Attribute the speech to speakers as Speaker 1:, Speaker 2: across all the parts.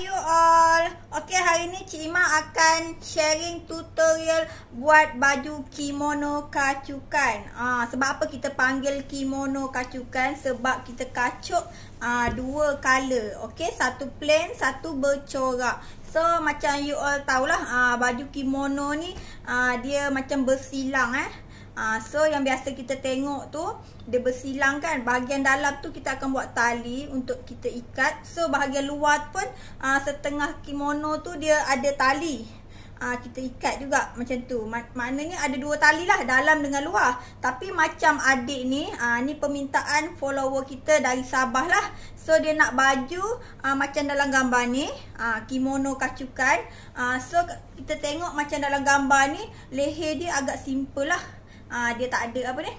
Speaker 1: you all. Okey, hari ni Cik Ima akan sharing tutorial buat baju kimono kacukan. Ah, ha, sebab apa kita panggil kimono kacukan? Sebab kita kacuk ha, dua color. Okey, satu plain, satu bercorak. So macam you all tahulah ah ha, baju kimono ni ha, dia macam bersilang eh. Ah, so yang biasa kita tengok tu dia bersilang kan. Bahagian dalam tu kita akan buat tali untuk kita ikat. So bahagian luar pun ah, setengah kimono tu dia ada tali. Ah, kita ikat juga macam tu. Maknanya ada dua tali lah dalam dengan luar. Tapi macam adik ni, ah, ni permintaan follower kita dari Sabah lah. So dia nak baju ah, macam dalam gambar ni. Ah, kimono kacukan. Ah, so kita tengok macam dalam gambar ni leher dia agak simple lah uh, dia tak ada apa ni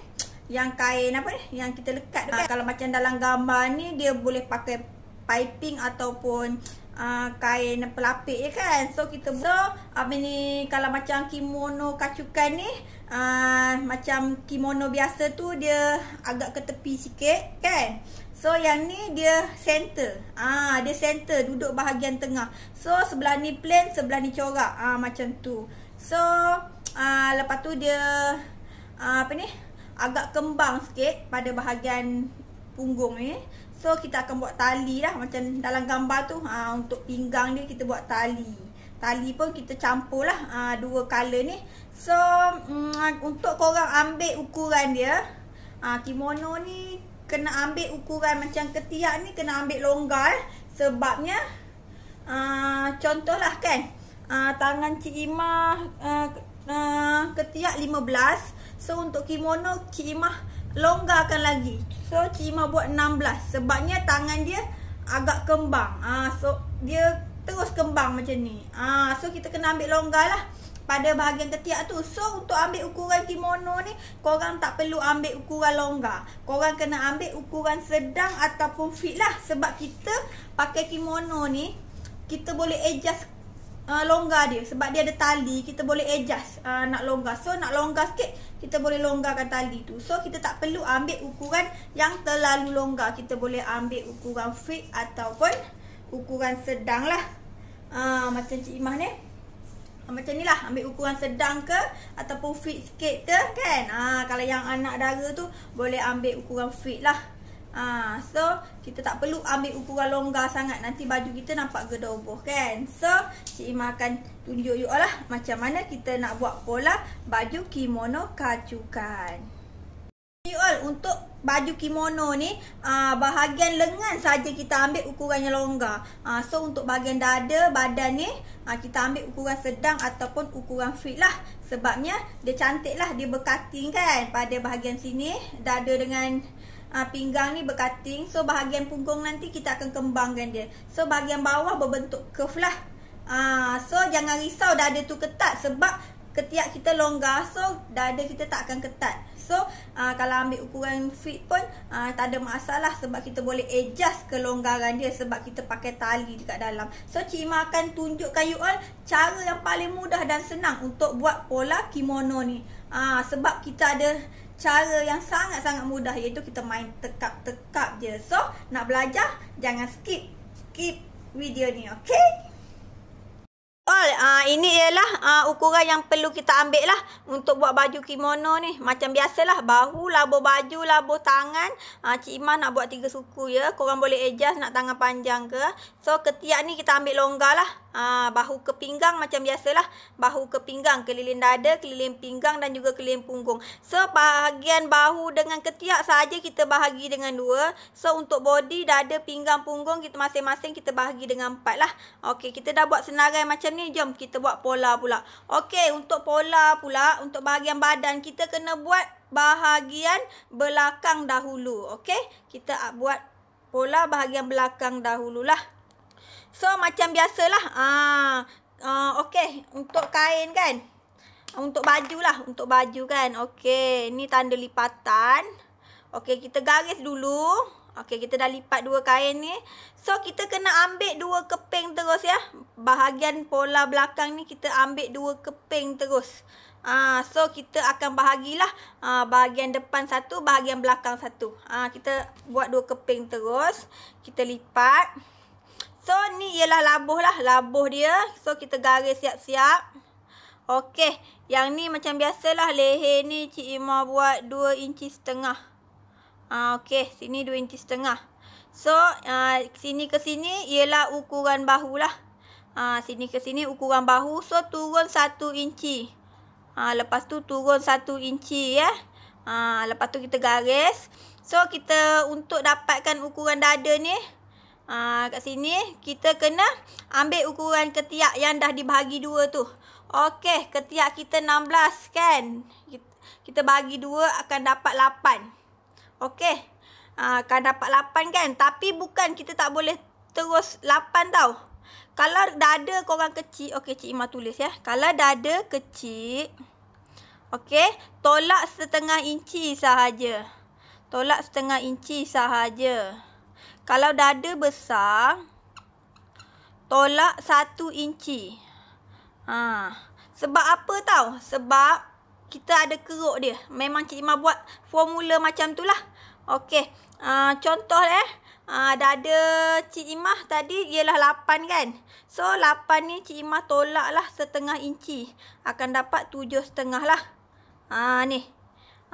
Speaker 1: yang kain apa ni yang kita lekat tu uh, ah, kalau macam dalam gambar ni dia boleh pakai piping ataupun uh, kain pelapik je kan so kita so apa ni kalau macam kimono kacukan ni uh, macam kimono biasa tu dia agak ke tepi sikit kan So yang ni dia center. Ah dia center duduk bahagian tengah. So sebelah ni plain, sebelah ni corak. Ah macam tu. So ah lepas tu dia Ah, apa ni agak kembang sikit pada bahagian punggung ni. So kita akan buat tali lah macam dalam gambar tu ha, untuk pinggang dia kita buat tali. Tali pun kita campur lah ha, dua colour ni. So mm, untuk korang ambil ukuran dia ha, kimono ni kena ambil ukuran macam ketiak ni kena ambil longgar sebabnya ha, lah kan ha, tangan Cik Imah ha, ketiak 15 So untuk kimono Cik Imah longgarkan lagi So Cik Imah buat 16 Sebabnya tangan dia agak kembang Ah, So dia terus kembang macam ni Ah, So kita kena ambil longgar lah Pada bahagian ketiak tu So untuk ambil ukuran kimono ni Korang tak perlu ambil ukuran longgar Korang kena ambil ukuran sedang ataupun fit lah Sebab kita pakai kimono ni Kita boleh adjust uh, longgar dia sebab dia ada tali kita boleh adjust uh, nak longgar so nak longgar sikit kita boleh longgarkan tali tu so kita tak perlu ambil ukuran yang terlalu longgar kita boleh ambil ukuran fit ataupun ukuran sedang lah uh, macam Cik Imah ni ah, macam ni lah ambil ukuran sedang ke ataupun fit sikit ke kan ha, kalau yang anak dara tu boleh ambil ukuran fit lah Ha, so kita tak perlu ambil ukuran longgar sangat Nanti baju kita nampak gedoboh kan So Cik Ima akan tunjuk you lah Macam mana kita nak buat pola baju kimono kacukan You all untuk baju kimono ni aa, ha, Bahagian lengan saja kita ambil ukurannya longgar aa, ha, So untuk bahagian dada badan ni aa, ha, Kita ambil ukuran sedang ataupun ukuran fit lah Sebabnya dia cantik lah dia berkating kan Pada bahagian sini dada dengan uh, pinggang ni berkating so bahagian punggung nanti kita akan kembangkan dia so bahagian bawah berbentuk curve lah uh, so jangan risau dah ada tu ketat sebab ketiak kita longgar so dah ada kita tak akan ketat so uh, kalau ambil ukuran fit pun uh, tak ada masalah sebab kita boleh adjust kelonggaran dia sebab kita pakai tali dekat dalam so Cik Ima akan tunjukkan you all cara yang paling mudah dan senang untuk buat pola kimono ni uh, sebab kita ada cara yang sangat-sangat mudah iaitu kita main tekap-tekap je. So, nak belajar jangan skip. Skip video ni, okey? Oh, uh, ini ialah uh, ukuran yang perlu kita ambil lah untuk buat baju kimono ni. Macam biasalah, bahu, labu baju, labu tangan. Uh, Cik Iman nak buat tiga suku ya. Korang boleh adjust nak tangan panjang ke. So, ketiak ni kita ambil longgar lah. Aa, ah, bahu ke pinggang macam biasalah. Bahu ke pinggang, keliling dada, keliling pinggang dan juga keliling punggung. So, bahagian bahu dengan ketiak saja kita bahagi dengan dua. So, untuk body, dada, pinggang, punggung kita masing-masing kita bahagi dengan empat lah. Okey, kita dah buat senarai macam ni. Jom kita buat pola pula. Okey, untuk pola pula, untuk bahagian badan kita kena buat bahagian belakang dahulu. Okey, kita buat pola bahagian belakang dahululah. So macam biasalah. Ah, uh, ah uh, okey, untuk kain kan. Ah, untuk baju lah, untuk baju kan. Okey, ni tanda lipatan. Okey, kita garis dulu. Okey, kita dah lipat dua kain ni. So kita kena ambil dua keping terus ya. Bahagian pola belakang ni kita ambil dua keping terus. Ah, uh, so kita akan bahagilah ah uh, bahagian depan satu, bahagian belakang satu. Ah, uh, kita buat dua keping terus. Kita lipat. So ni ialah labuh lah Labuh dia So kita garis siap-siap Okey Yang ni macam biasalah Leher ni Cik Ima buat 2 inci setengah Ah Okey Sini 2 inci setengah So uh, Sini ke sini Ialah ukuran bahu lah Ha, sini ke sini ukuran bahu So turun 1 inci ha, Lepas tu turun 1 inci ya. Ha, lepas tu kita garis So kita untuk dapatkan ukuran dada ni Ah, kat sini kita kena ambil ukuran ketiak yang dah dibahagi dua tu. Okey, ketiak kita 16 kan? Kita bagi dua akan dapat 8. Okey. Ah, akan dapat 8 kan? Tapi bukan kita tak boleh terus 8 tau. Kalau dah ada korang kecil, okey Cik Imah tulis ya. Kalau dah ada kecil, okey, tolak setengah inci sahaja. Tolak setengah inci sahaja. Kalau dada besar Tolak 1 inci ha. Sebab apa tau? Sebab kita ada keruk dia Memang Cik Imah buat formula macam tu lah Okey ha, Contoh eh ha, Dada Cik Imah tadi ialah 8 kan So 8 ni Cik Imah tolak lah setengah inci Akan dapat 7 setengah lah ha, Ni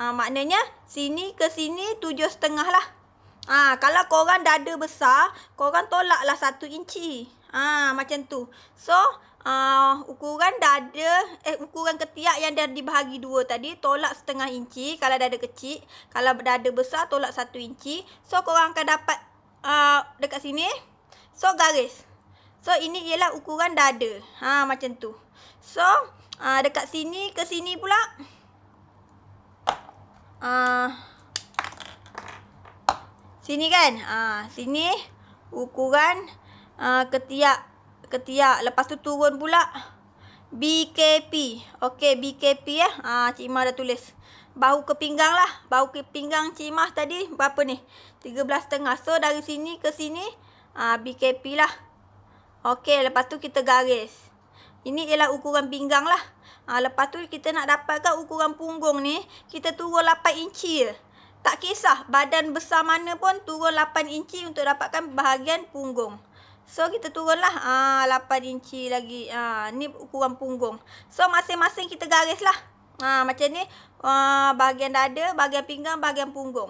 Speaker 1: ha, Maknanya sini ke sini tujuh setengah lah Ha, kalau korang dada besar, korang tolaklah satu inci. Ha, macam tu. So, uh, ukuran dada, eh ukuran ketiak yang dah dibahagi dua tadi, tolak setengah inci kalau dada kecil. Kalau dada besar, tolak satu inci. So, korang akan dapat uh, dekat sini. So, garis. So, ini ialah ukuran dada. Ha, macam tu. So, uh, dekat sini ke sini pula. Haa. Uh, Sini kan? Ha, sini ukuran uh, ha, ketiak. Ketiak. Lepas tu turun pula. BKP. Okey, BKP ya. Eh? Ha, Cik dah tulis. Bahu ke pinggang lah. Bahu ke pinggang Cik Mah tadi berapa ni? setengah So, dari sini ke sini ha, BKP lah. Okey, lepas tu kita garis. Ini ialah ukuran pinggang lah. Ha, lepas tu kita nak dapatkan ukuran punggung ni. Kita turun 8 inci je tak kisah badan besar mana pun turun 8 inci untuk dapatkan bahagian punggung. So kita turunlah ha, ah, 8 inci lagi. Ha, ni ukuran punggung. So masing-masing kita garis lah, Ha, ah, macam ni ha, bahagian dada, bahagian pinggang, bahagian punggung.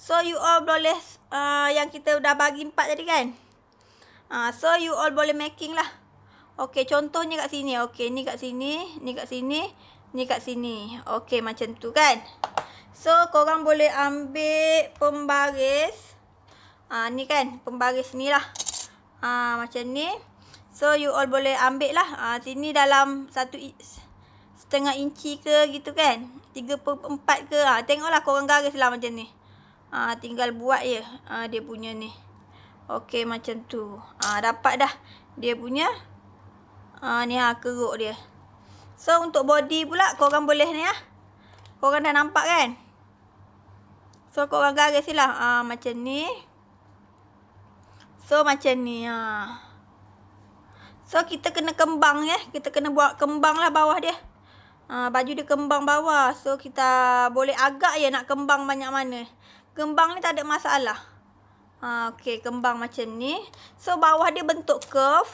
Speaker 1: So you all boleh ha, yang kita dah bagi 4 tadi kan. Ha, so you all boleh making lah. Okay contohnya kat sini. Okay ni kat sini, ni kat sini, ni kat sini. Okay macam tu kan. So korang boleh ambil pembaris. Ha, ni kan pembaris ni lah. Ha, macam ni. So you all boleh ambil lah. Ha, sini dalam satu setengah inci ke gitu kan. 3.4 ke. Ha, lah korang garis lah macam ni. Ha, tinggal buat je ha, dia punya ni. Okey macam tu. Ha, dapat dah dia punya. Ha, ni ha keruk dia. So untuk body pula korang boleh ni lah. Ha. Korang dah nampak kan? So korang garis lah ha, macam ni. So macam ni. Ha. So kita kena kembang ya. Kita kena buat kembang lah bawah dia. Ha, baju dia kembang bawah. So kita boleh agak ya nak kembang banyak mana. Kembang ni tak ada masalah. Ha, okay kembang macam ni. So bawah dia bentuk curve.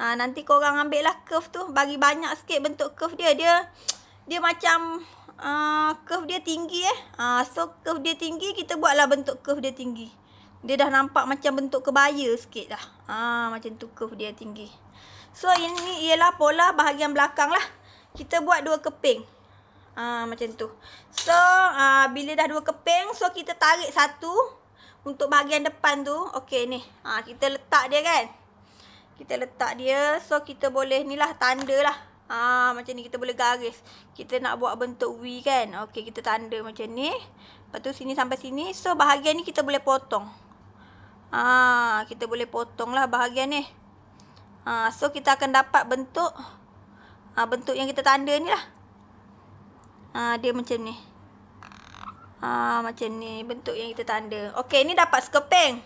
Speaker 1: Ha, nanti korang ambil lah curve tu. Bagi banyak sikit bentuk curve dia. Dia dia macam uh, curve dia tinggi eh. Uh, so curve dia tinggi, kita buatlah bentuk curve dia tinggi. Dia dah nampak macam bentuk kebaya sikit dah. Uh, macam tu curve dia tinggi. So ini ialah pola bahagian belakang lah. Kita buat dua keping. Uh, macam tu. So uh, bila dah dua keping, so kita tarik satu. Untuk bahagian depan tu. Okey ni. Uh, kita letak dia kan. Kita letak dia. So kita boleh ni lah tanda lah. Haa, macam ni kita boleh garis. Kita nak buat bentuk V kan. Okey, kita tanda macam ni. Lepas tu sini sampai sini. So, bahagian ni kita boleh potong. Haa, kita boleh potong lah bahagian ni. Haa, so kita akan dapat bentuk. Haa, bentuk yang kita tanda ni lah. Haa, dia macam ni. Haa, macam ni. Bentuk yang kita tanda. Okey, ni dapat sekeping.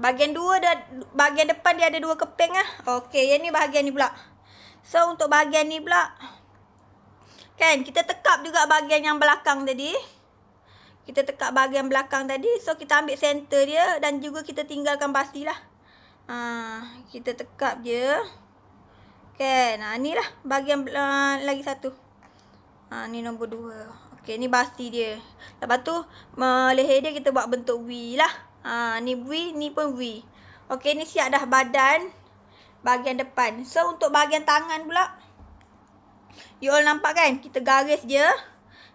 Speaker 1: Bahagian dua, dah, bahagian depan dia ada dua keping lah. Okey, yang ni bahagian ni pula. So untuk bahagian ni pula Kan kita tekap juga bahagian yang belakang tadi Kita tekap bahagian belakang tadi So kita ambil center dia dan juga kita tinggalkan pasti lah ha, Kita tekap je Kan ha, ni lah bahagian uh, lagi satu ha, Ni nombor dua Okay ni basti dia Lepas tu leher dia kita buat bentuk V lah ha, Ni V ni pun V Okay ni siap dah badan bahagian depan. So untuk bahagian tangan pula you all nampak kan? Kita garis je.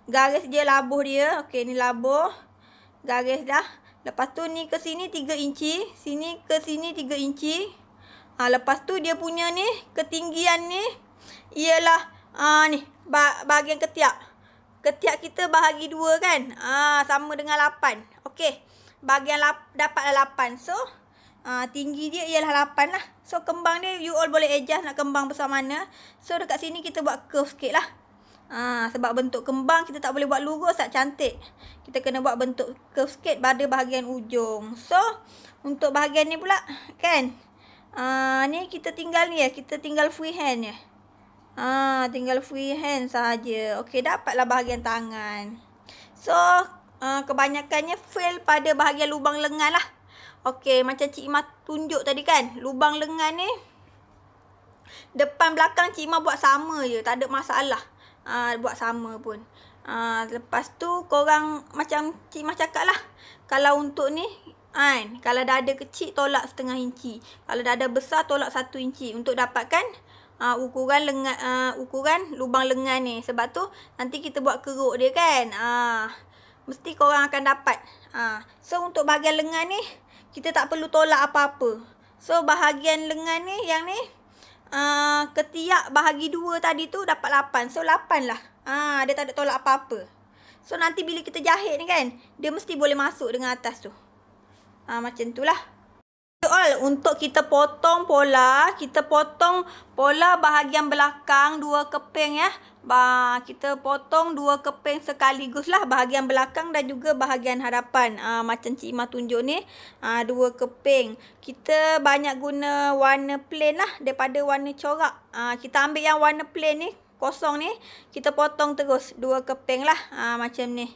Speaker 1: Garis je labuh dia. Okay, ni labuh. Garis dah. Lepas tu ni ke sini 3 inci, sini ke sini 3 inci. Ha, lepas tu dia punya ni ketinggian ni ialah ah ha, ni bahagian ketiak. Ketiak kita bahagi 2 kan? Ah ha, sama dengan 8. Okay, Bahagian lap, dapatlah 8. So Uh, tinggi dia ialah 8 lah So kembang ni you all boleh adjust nak kembang besar mana. So dekat sini kita buat curve sikit lah. Ha, sebab bentuk kembang kita tak boleh buat lurus tak cantik. Kita kena buat bentuk curve sikit pada bahagian ujung. So untuk bahagian ni pula kan. Ha, ni kita tinggal ni ya. Kita tinggal free hand ni. Ya. Ha, tinggal free hand sahaja. Okay dapatlah bahagian tangan. So uh, kebanyakannya fail pada bahagian lubang lengan lah. Okey, macam Cik Imah tunjuk tadi kan, lubang lengan ni depan belakang Cik Imah buat sama je, tak ada masalah. Ah buat sama pun. Ah lepas tu korang macam Cik Imah lah Kalau untuk ni kan, kalau dah ada kecil tolak setengah inci. Kalau dah ada besar tolak satu inci untuk dapatkan Uh, ukuran lengan uh, ukuran lubang lengan ni sebab tu nanti kita buat keruk dia kan uh, mesti korang akan dapat ah uh, so untuk bahagian lengan ni kita tak perlu tolak apa-apa. So bahagian lengan ni yang ni uh, ketiak bahagi dua tadi tu dapat lapan. So lapan lah. Ah uh, dia tak ada tolak apa-apa. So nanti bila kita jahit ni kan, dia mesti boleh masuk dengan atas tu. Ah uh, macam itulah. Soal untuk kita potong pola kita potong pola bahagian belakang dua keping ya ba kita potong dua keping sekaligus lah bahagian belakang dan juga bahagian hadapan ha, ah, macam cik Ima tunjuk ni ha, dua keping kita banyak guna warna plain lah daripada warna corak ha, kita ambil yang warna plain ni kosong ni kita potong terus dua keping lah ha, macam ni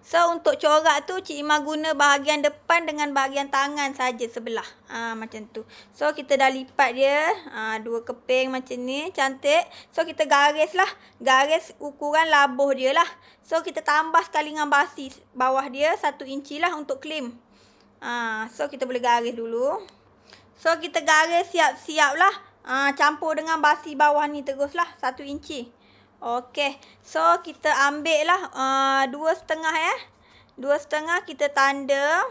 Speaker 1: So untuk corak tu Cik Imah guna bahagian depan dengan bahagian tangan saja sebelah. Ha, macam tu. So kita dah lipat dia. Ha, dua keping macam ni. Cantik. So kita garis lah. Garis ukuran labuh dia lah. So kita tambah sekali dengan basis bawah dia. Satu inci lah untuk klaim. Ha, so kita boleh garis dulu. So kita garis siap-siap lah. Ha, campur dengan basi bawah ni terus lah. Satu inci. Okey. So kita ambil lah uh, dua setengah ya. Eh. Dua setengah kita tanda.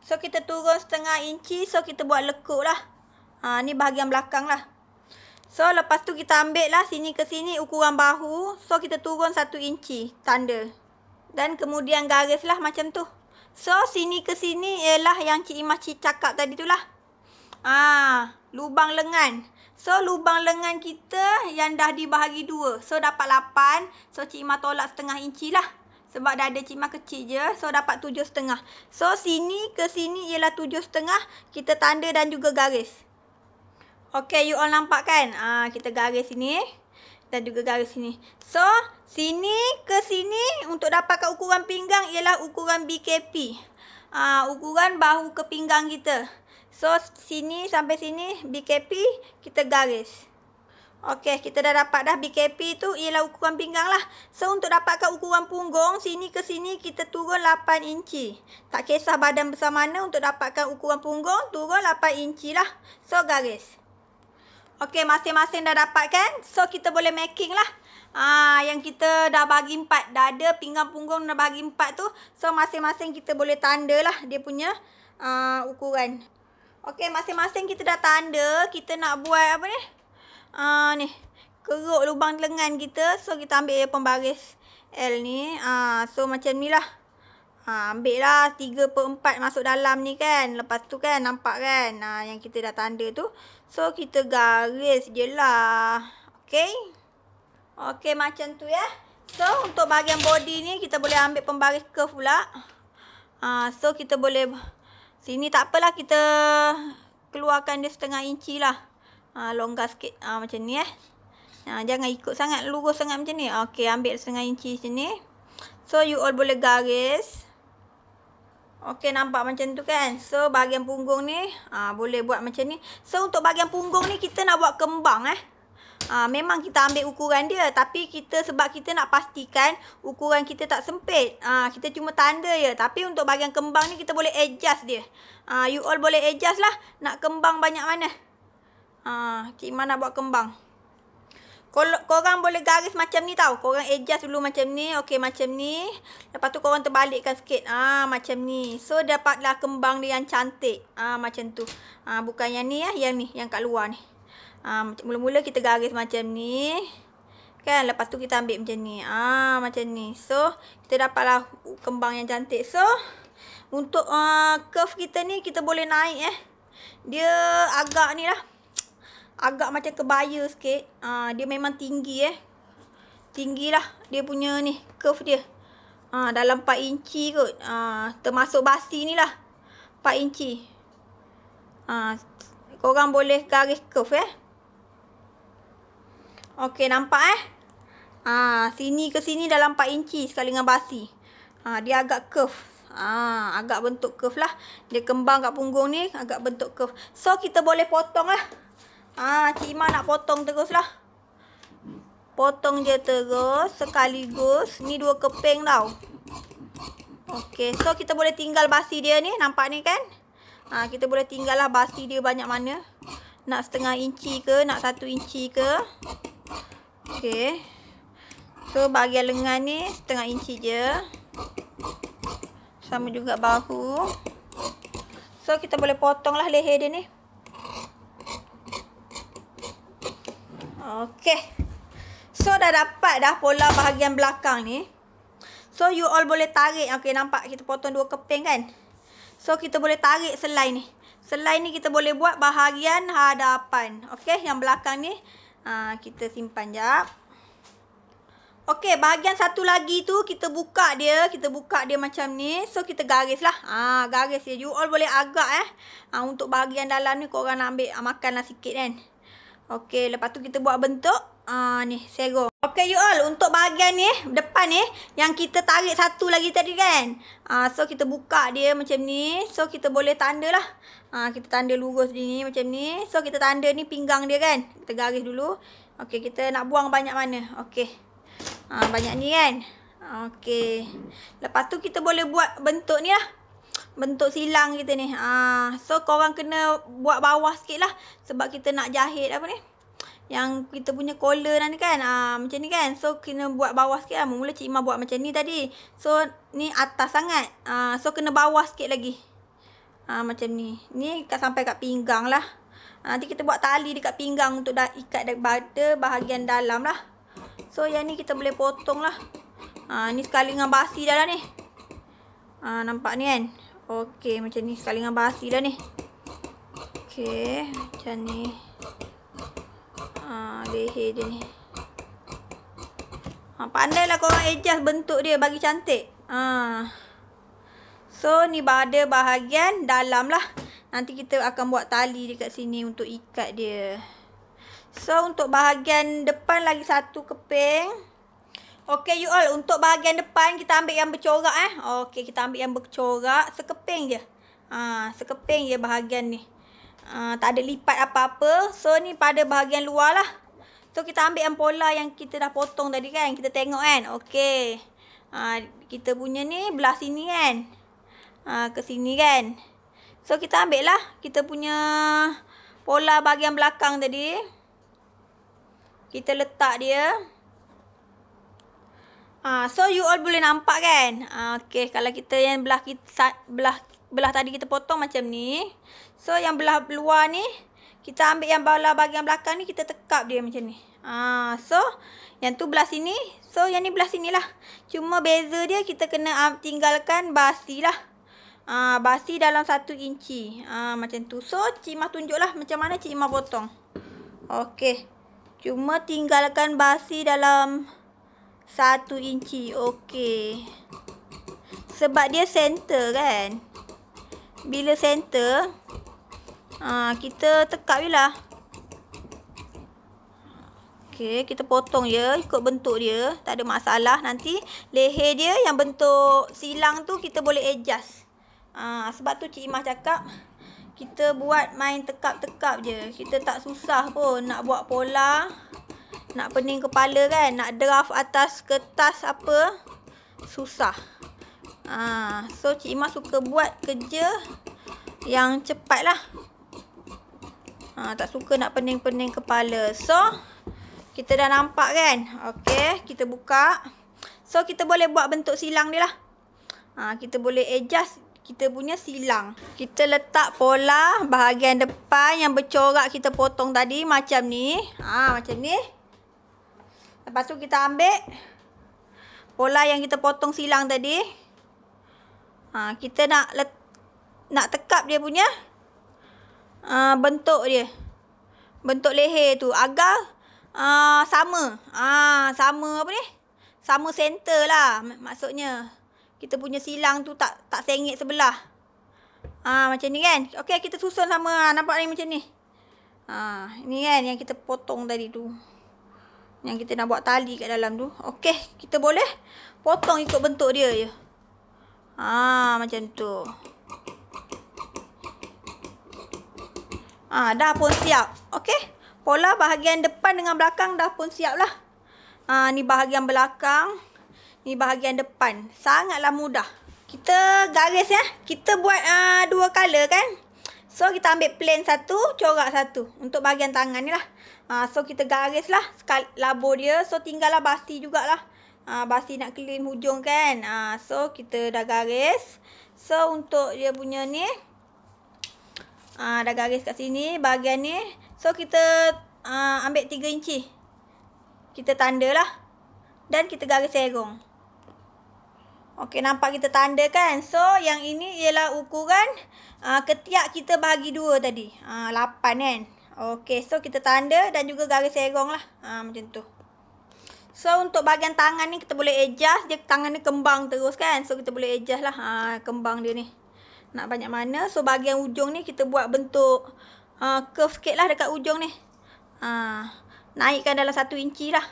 Speaker 1: So kita turun setengah inci. So kita buat lekuk lah. Ha, ni bahagian belakang lah. So lepas tu kita ambil lah sini ke sini ukuran bahu. So kita turun satu inci. Tanda. Dan kemudian garis lah macam tu. So sini ke sini ialah yang Cik Imah Cik cakap tadi tu lah. Ha, Lubang lengan. So, lubang lengan kita yang dah dibahagi dua. So, dapat lapan. So, Cik Ma tolak setengah inci lah. Sebab dah ada Cik Ma kecil je. So, dapat tujuh setengah. So, sini ke sini ialah tujuh setengah. Kita tanda dan juga garis. Okay, you all nampak kan? Ah, kita garis sini. Dan juga garis sini. So, sini ke sini untuk dapatkan ukuran pinggang ialah ukuran BKP. Ah, ukuran bahu ke pinggang kita. So sini sampai sini BKP kita garis. Okey, kita dah dapat dah BKP tu ialah ukuran pinggang lah. So, untuk dapatkan ukuran punggung, sini ke sini kita turun 8 inci. Tak kisah badan besar mana untuk dapatkan ukuran punggung, turun 8 inci lah. So, garis. Okey, masing-masing dah dapat kan? So, kita boleh making lah. Ah, yang kita dah bagi empat dah ada pinggang, punggung dah bagi empat tu. So, masing-masing kita boleh tanda lah dia punya uh, ukuran. Okey, masing-masing kita dah tanda kita nak buat apa ni? Ah uh, ni, keruk lubang lengan kita. So kita ambil ya pembaris L ni. Ah so macam ni lah. Ha, ambil lah 3/4 masuk dalam ni kan. Lepas tu kan nampak kan ha, yang kita dah tanda tu. So kita garis je lah. Okey, okey macam tu ya. So untuk bahagian body ni kita boleh ambil pembaris curve pula. Ha, so kita boleh Sini tak apalah kita keluarkan dia setengah inci lah. Ha, longgar sikit ha, macam ni eh. Ha, jangan ikut sangat, lurus sangat macam ni. Ha, Okey, ambil setengah inci macam ni. So, you all boleh garis. Okey, nampak macam tu kan. So, bahagian punggung ni ha, boleh buat macam ni. So, untuk bahagian punggung ni kita nak buat kembang eh. Ha, memang kita ambil ukuran dia tapi kita sebab kita nak pastikan ukuran kita tak sempit. Ha, kita cuma tanda je. Tapi untuk bahagian kembang ni kita boleh adjust dia. Ha, you all boleh adjust lah nak kembang banyak mana. Ha, Cik Iman nak buat kembang. Korang boleh garis macam ni tau. Korang adjust dulu macam ni. Okay macam ni. Lepas tu korang terbalikkan sikit. Ha, macam ni. So dapatlah kembang dia yang cantik. Ha, macam tu. Ha, bukan yang ni ya. Yang ni. Yang kat luar ni. Ah, mula-mula kita garis macam ni kan lepas tu kita ambil macam ni ah macam ni so kita dapatlah kembang yang cantik so untuk uh, curve kita ni kita boleh naik eh dia agak ni lah agak macam kebaya sikit ah dia memang tinggi eh Tinggi lah. dia punya ni curve dia ah dalam 4 inci kot ah termasuk basi ni lah 4 inci ah uh, korang boleh garis curve eh Okey, nampak eh? ah sini ke sini dalam 4 inci sekali dengan basi. Ha, dia agak curve. Ha, agak bentuk curve lah. Dia kembang kat punggung ni, agak bentuk curve. So, kita boleh potong lah. Ha, Cik Iman nak potong terus lah. Potong je terus, sekaligus. Ni dua keping tau. Okey, so kita boleh tinggal basi dia ni. Nampak ni kan? Ha, kita boleh tinggal lah basi dia banyak mana. Nak setengah inci ke, nak satu inci ke. Okey. So bahagian lengan ni setengah inci je. Sama juga bahu. So kita boleh potong lah leher dia ni. Okey. So dah dapat dah pola bahagian belakang ni. So you all boleh tarik. Okey nampak kita potong dua keping kan. So kita boleh tarik selai ni. Selai ni kita boleh buat bahagian hadapan. Okey yang belakang ni. Uh, kita simpan jap. Okey, bahagian satu lagi tu kita buka dia, kita buka dia macam ni. So kita garislah. Ah, ha, garis dia. You all boleh agak eh. Ah ha, untuk bahagian dalam ni kau orang nak ambil ah, makanlah sikit kan. Okey, lepas tu kita buat bentuk. Ah uh, ni segong. Okay you all, untuk bahagian ni eh, depan ni eh, yang kita tarik satu lagi tadi kan. Ah so kita buka dia macam ni. So kita boleh tandalah. Ah uh, kita tanda lurus sini macam ni. So kita tanda ni pinggang dia kan. Kita garis dulu. Okay kita nak buang banyak mana. Okay. Ah banyak ni kan. Okay. Lepas tu kita boleh buat bentuk ni lah. Bentuk silang kita ni. Ah uh, so korang kena buat bawah sikit lah. Sebab kita nak jahit apa ni yang kita punya collar ni kan ah macam ni kan so kena buat bawah sikit lah mula cik Imah buat macam ni tadi so ni atas sangat ah so kena bawah sikit lagi ah macam ni ni kat sampai kat pinggang lah ah, nanti kita buat tali dekat pinggang untuk dah ikat pada bahagian dalam lah so yang ni kita boleh potong lah ah ni sekali dengan basi dah lah ni ah nampak ni kan Okey macam ni sekali dengan basi dah ni Okey macam ni ha, leher dia ni ha, Pandai lah korang adjust bentuk dia bagi cantik ha. So ni pada bahagian dalam lah Nanti kita akan buat tali dekat sini untuk ikat dia So untuk bahagian depan lagi satu keping Okay you all, untuk bahagian depan kita ambil yang bercorak eh Okay kita ambil yang bercorak, sekeping je ha, Sekeping je bahagian ni Ha, tak ada lipat apa-apa. So, ni pada bahagian luar lah. So, kita ambil ampola yang kita dah potong tadi kan. Kita tengok kan. Okay. Ha, ah, kita punya ni belah sini kan. Ha, ke sini kan. So, kita ambil lah. Kita punya pola bahagian belakang tadi. Kita letak dia. Ha, so, you all boleh nampak kan. Ha, okay. Kalau kita yang belah, kita, belah, belah tadi kita potong macam ni. So yang belah luar ni kita ambil yang bawah bahagian belakang ni kita tekap dia macam ni. Ah so yang tu belah sini, so yang ni belah lah. Cuma beza dia kita kena tinggalkan basi lah. Ah basi dalam satu inci. Ah macam tu. So cik tunjuk lah macam mana cik Mah potong. Okay. Cuma tinggalkan basi dalam satu inci. Okay. Sebab dia center kan. Bila center ha, kita tekap je lah Okay, kita potong je ikut bentuk dia tak ada masalah nanti leher dia yang bentuk silang tu kita boleh adjust ha, sebab tu Cik Imah cakap kita buat main tekap-tekap je kita tak susah pun nak buat pola nak pening kepala kan nak draft atas kertas apa susah ha, so Cik Imah suka buat kerja yang cepat lah Ha, tak suka nak pening-pening kepala. So, kita dah nampak kan? Okay, kita buka. So, kita boleh buat bentuk silang dia lah. Ha, kita boleh adjust kita punya silang. Kita letak pola bahagian depan yang bercorak kita potong tadi macam ni. Ha, macam ni. Lepas tu kita ambil pola yang kita potong silang tadi. Ha, kita nak let, nak tekap dia punya uh, bentuk dia. Bentuk leher tu agak uh, ah, sama. Ah uh, sama apa ni? Sama center lah maksudnya. Kita punya silang tu tak tak sengit sebelah. Ah uh, macam ni kan. Okey kita susun sama ah, nampak ni macam ni. Ah uh, ni kan yang kita potong tadi tu. Yang kita nak buat tali kat dalam tu. Okey, kita boleh potong ikut bentuk dia je. Ah macam tu. Ha, dah pun siap. Okey. Pola bahagian depan dengan belakang dah pun siap lah. Ha, ni bahagian belakang. Ni bahagian depan. Sangatlah mudah. Kita garis ya. Kita buat uh, dua colour kan. So kita ambil plain satu, corak satu. Untuk bahagian tangan ni lah. Ha, so kita garis lah labur dia. So tinggallah basi jugalah. Ha, basi nak clean hujung kan. Ha, so kita dah garis. So untuk dia punya ni ha, dah garis kat sini bahagian ni so kita ha, ambil 3 inci kita tandalah dan kita garis serong Okey nampak kita tanda kan so yang ini ialah ukuran ha, ketiak kita bahagi 2 tadi ha, 8 kan Okey so kita tanda dan juga garis serong lah ha, macam tu So untuk bahagian tangan ni kita boleh adjust dia tangan ni kembang terus kan. So kita boleh adjust lah ha, kembang dia ni nak banyak mana. So bahagian ujung ni kita buat bentuk uh, curve sikit lah dekat ujung ni. Ha, naikkan dalam satu inci lah.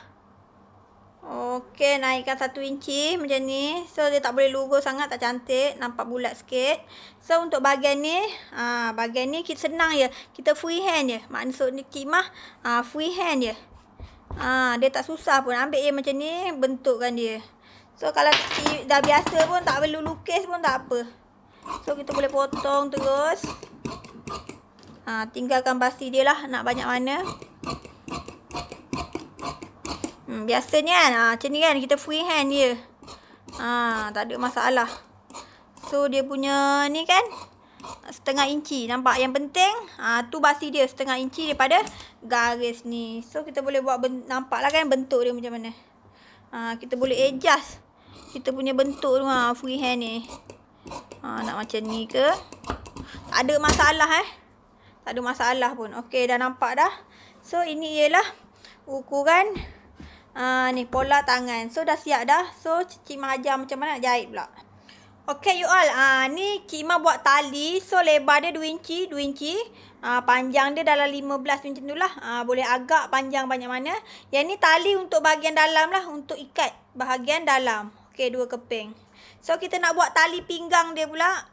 Speaker 1: Okey, naikkan satu inci macam ni. So dia tak boleh lurus sangat, tak cantik. Nampak bulat sikit. So untuk bahagian ni, ha, bahagian ni kita senang je. Kita free hand je. Maksudnya kimah ha, uh, free hand je. Ha, dia tak susah pun. Ambil je macam ni, bentukkan dia. So kalau dah biasa pun tak perlu lukis pun tak apa. So kita boleh potong terus. Ha, tinggalkan basi dia lah nak banyak mana. Hmm, biasanya kan ha, macam ni kan kita free hand dia. Ha, tak ada masalah. So dia punya ni kan setengah inci. Nampak yang penting ha, tu basi dia setengah inci daripada garis ni. So kita boleh buat nampak lah kan bentuk dia macam mana. Ha, kita boleh adjust kita punya bentuk tu ha, free hand ni. Ha, nak macam ni ke? Tak ada masalah eh. Tak ada masalah pun. Okey, dah nampak dah. So, ini ialah ukuran uh, ni pola tangan. So, dah siap dah. So, Cik Mahajar macam mana nak jahit pula. Okay you all, uh, ni Kima buat tali, so lebar dia 2 inci, 2 inci, uh, panjang dia dalam 15 macam tu lah, uh, boleh agak panjang banyak mana. Yang ni tali untuk bahagian dalam lah, untuk ikat bahagian dalam, okay dua keping. So kita nak buat tali pinggang dia pula.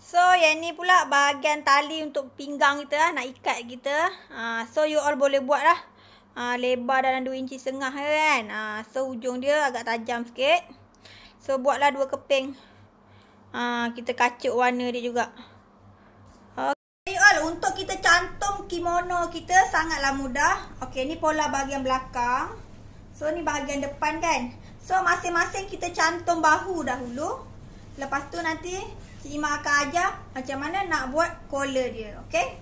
Speaker 1: So yang ni pula bahagian tali untuk pinggang kita lah, nak ikat kita. Ha, so you all boleh buat lah. Ha, lebar dalam 2 inci setengah kan. Ha, so ujung dia agak tajam sikit. So buatlah dua keping. Ha, kita kacuk warna dia juga. Okay all, untuk kita cantum kimono kita sangatlah mudah. Okay ni pola bahagian belakang. So ni bahagian depan kan. So masing-masing kita cantum bahu dahulu Lepas tu nanti Cik Imah akan ajar macam mana nak buat collar dia Okay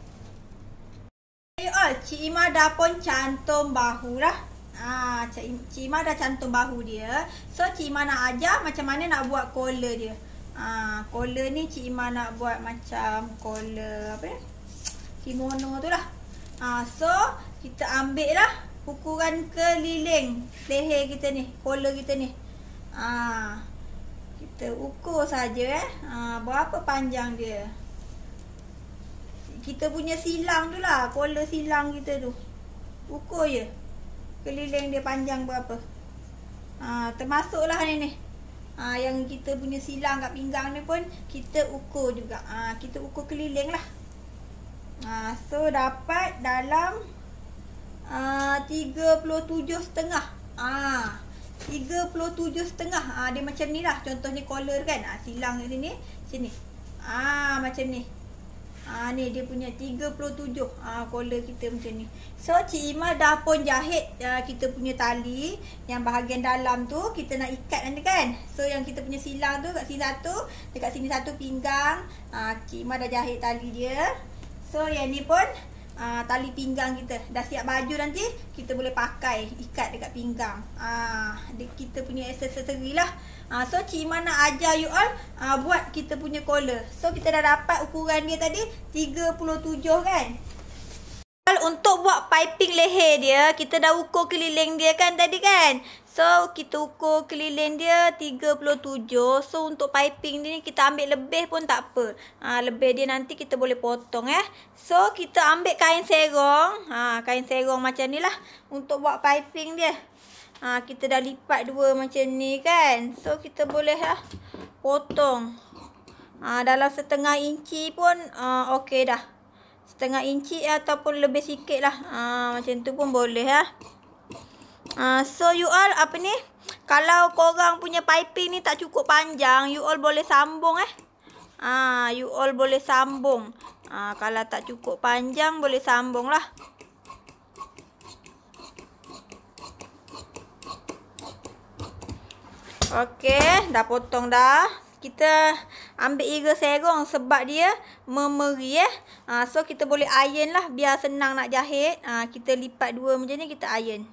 Speaker 1: oh, Cik Imah dah pun cantum bahu lah ah, Cik Imah dah cantum bahu dia So Cik Imah nak ajar macam mana nak buat collar dia Ah, Collar ni Cik Imah nak buat macam collar apa ya Kimono tu lah ah, So kita ambil lah ukuran keliling leher kita ni, kola kita ni. Ha. Kita ukur saja eh. Ha, berapa panjang dia? Kita punya silang tu lah, kola silang kita tu. Ukur je. Keliling dia panjang berapa? Ha, termasuklah ni ni. Ha, yang kita punya silang kat pinggang ni pun kita ukur juga. Ha, kita ukur keliling lah. Ha, so dapat dalam Ah, uh, 37 setengah ah uh, 37 setengah ah uh, dia macam ni lah contohnya collar kan uh, silang ni sini sini ah uh, macam ni Ah ni dia punya 37 ah collar kita macam ni. So Cik Ima dah pun jahit ah, kita punya tali yang bahagian dalam tu kita nak ikat nanti kan. So yang kita punya silang tu kat sini satu, dekat sini satu pinggang. Ah Cik Ima dah jahit tali dia. So yang ni pun uh, tali pinggang kita dah siap baju nanti kita boleh pakai ikat dekat pinggang uh, ah, de- kita punya aksesori lah uh, so cik Iman nak ajar you all uh, buat kita punya collar so kita dah dapat ukuran dia tadi 37 kan kalau untuk buat piping leher dia, kita dah ukur keliling dia kan tadi kan? So, kita ukur keliling dia 37. So, untuk piping dia ni kita ambil lebih pun tak apa. Ha, lebih dia nanti kita boleh potong eh. So, kita ambil kain serong. Ha, kain serong macam ni lah. Untuk buat piping dia. Ha, kita dah lipat dua macam ni kan. So, kita boleh lah potong. Ha, dalam setengah inci pun uh, okey dah setengah inci eh, ataupun lebih sikit lah. Ha, macam tu pun boleh ya. Ha, so you all apa ni? Kalau korang punya piping ni tak cukup panjang, you all boleh sambung eh. Ha, you all boleh sambung. Ha, kalau tak cukup panjang, boleh sambung lah. Okey, dah potong dah kita ambil ira serong sebab dia memeri eh. Ha, so kita boleh iron lah biar senang nak jahit. Ha, kita lipat dua macam ni kita iron.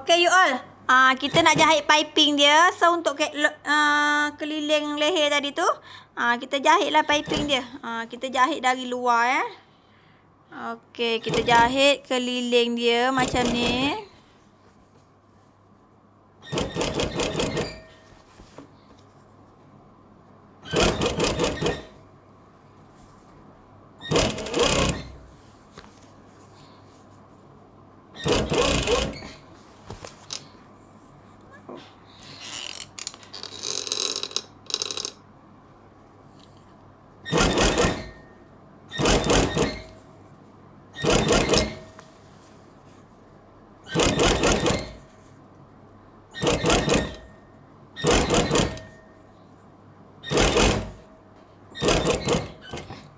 Speaker 1: Okay you all. Ha, kita nak jahit piping dia. So untuk ke, uh, keliling leher tadi tu. Ha, kita jahit lah piping dia. Ha, kita jahit dari luar eh. Okay kita jahit keliling dia macam ni.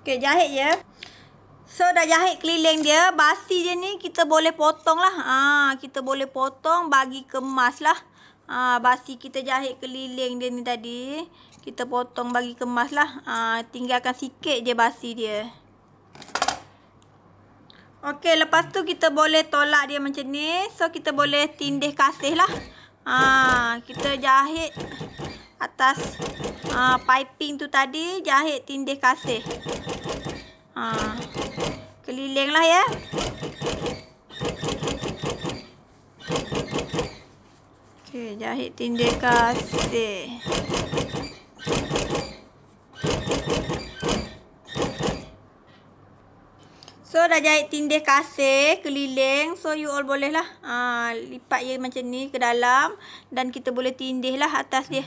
Speaker 1: Okey, jahit ya. So, dah jahit keliling dia. Basi je ni kita boleh potong lah. Ha, kita boleh potong bagi kemas lah. Ha, basi kita jahit keliling dia ni tadi. Kita potong bagi kemas lah. Ha, tinggalkan sikit je basi dia. Okey, lepas tu kita boleh tolak dia macam ni. So, kita boleh tindih kasih lah. Ha, kita jahit atas ha, piping tu tadi. Jahit tindih kasih. Ha. Kelilinglah ya. Okey, jahit tindih kasih. So dah jahit tindih kasih keliling so you all boleh lah ha, lipat dia macam ni ke dalam dan kita boleh tindih lah atas dia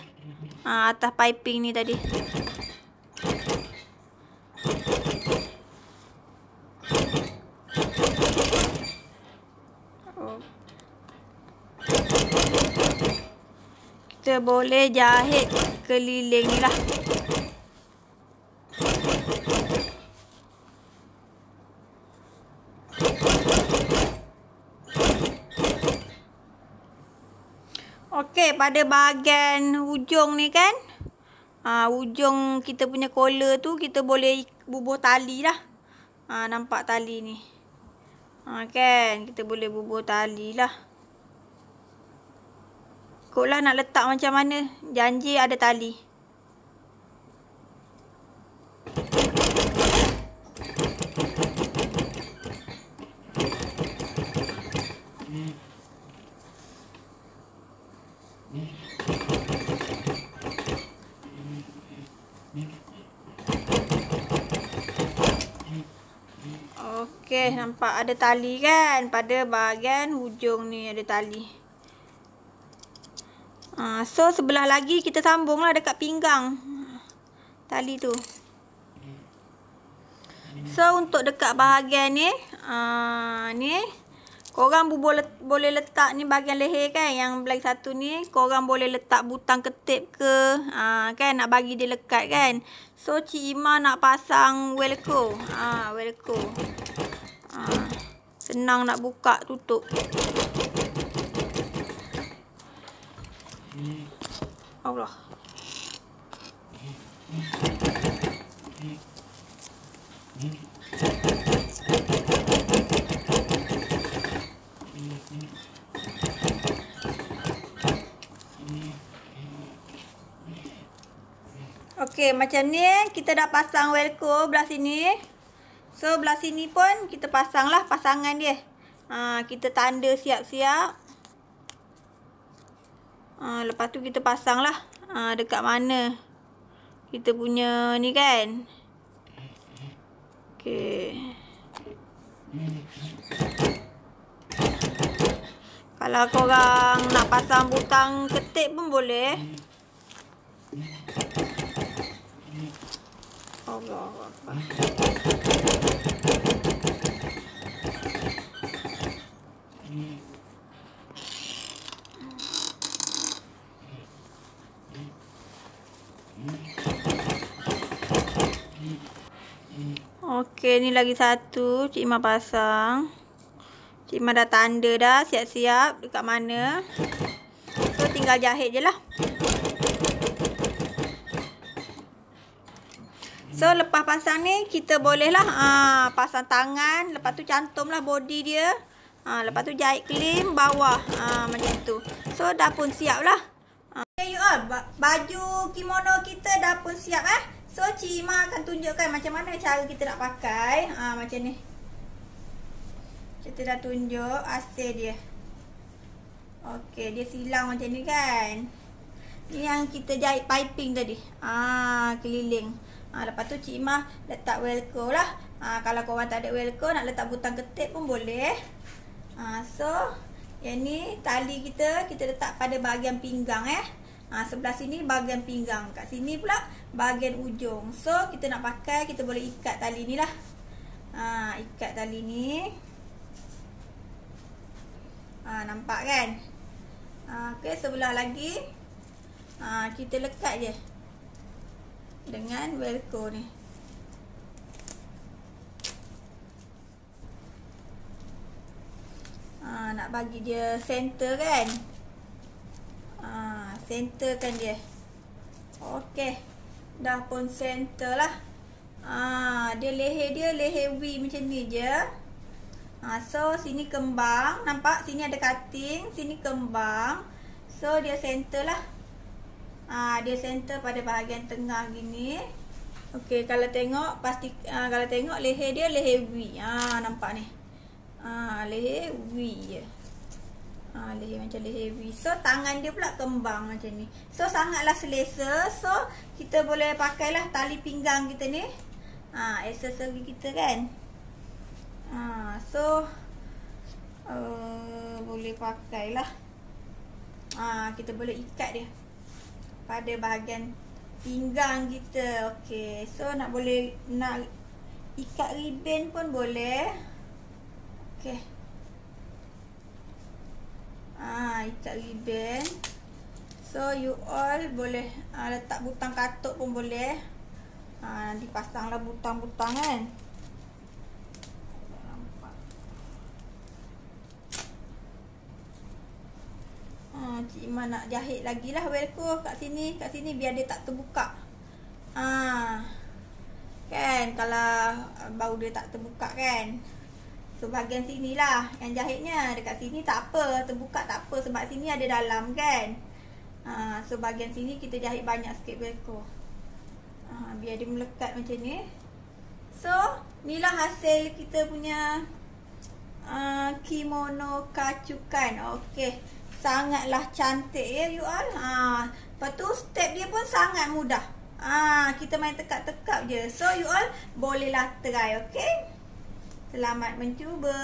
Speaker 1: ha, atas piping ni tadi kita boleh jahit keliling lah. Okey, pada bahagian hujung ni kan. Ha, hujung kita punya collar tu kita boleh bubuh tali lah. Uh, nampak tali ni. Uh, kan, kita boleh bubuh tali lah. Ikutlah nak letak macam mana. Janji ada tali. Okey, nampak ada tali kan? Pada bahagian hujung ni ada tali. Okey. Ha, so sebelah lagi kita sambunglah dekat pinggang tali tu. So untuk dekat bahagian ni, ha, ni korang boleh letak ni bahagian leher kan yang belah satu ni, korang boleh letak butang ketip ke, ha, kan nak bagi dia lekat kan. So Cik Ima nak pasang welcro. Ha, welcro. Ha, senang nak buka tutup. 아우라. Okey, macam ni eh, kita dah pasang welco belah sini. So belah sini pun kita pasanglah pasangan dia. Ha, kita tanda siap-siap. Ha, lepas tu kita pasang lah. Ha, dekat mana. Kita punya ni kan. Okay. Kalau korang nak pasang butang ketik pun boleh. Allah Allah. Okey, ni lagi satu. Cik Ma pasang. Cik Ma dah tanda dah. Siap-siap dekat mana. So, tinggal jahit je lah. So, lepas pasang ni, kita boleh lah aa, ah, pasang tangan. Lepas tu cantum lah body dia. Ha, lepas tu jahit klaim bawah ha, macam tu. So dah pun siap lah. Ha. Okay you all, baju kimono kita dah pun siap eh. So Cima akan tunjukkan macam mana cara kita nak pakai ha, Macam ni Kita dah tunjuk hasil dia Okey, dia silang macam ni kan Ni yang kita jahit piping tadi Ah ha, keliling ha, Lepas tu Cima letak welco lah ha, Kalau korang tak ada welco nak letak butang ketip pun boleh ha, So yang ni tali kita kita letak pada bahagian pinggang eh Ha, sebelah sini bahagian pinggang Kat sini pula bahagian ujung So kita nak pakai kita boleh ikat tali ni lah ha, Ikat tali ni ha, Nampak kan ha, Okay sebelah lagi ha, Kita lekat je Dengan velcro ni ha, Nak bagi dia center kan ha, Centerkan dia okey dah pun center lah ha, dia leher dia leher V macam ni je ha, so sini kembang nampak sini ada cutting sini kembang so dia center lah ha, dia center pada bahagian tengah gini ok kalau tengok pasti ha, kalau tengok leher dia leher V ha, nampak ni ha, leher V je ha, leher macam leher heavy so tangan dia pula kembang macam ni so sangatlah selesa so kita boleh pakailah tali pinggang kita ni ha, aksesori kita kan ha, so uh, boleh pakailah ha, kita boleh ikat dia pada bahagian pinggang kita okay. so nak boleh nak ikat ribbon pun boleh okay Haa, ah, ikat ribbon So, you all boleh ha, letak butang katuk pun boleh Haa, ah, nanti pasanglah butang-butang kan Cik Iman nak jahit lagi lah welko kat sini Kat sini biar dia tak terbuka Haa Kan kalau bau dia tak terbuka kan So bahagian sini lah yang jahitnya Dekat sini tak apa, terbuka tak apa Sebab sini ada dalam kan ha, So bahagian sini kita jahit banyak sikit beko ha, Biar dia melekat macam ni So ni lah hasil kita punya uh, Kimono kacukan Okay Sangatlah cantik ya you all ha, Lepas tu step dia pun sangat mudah Ah, Kita main tekak-tekak je So you all bolehlah try okay Selamat mencuba.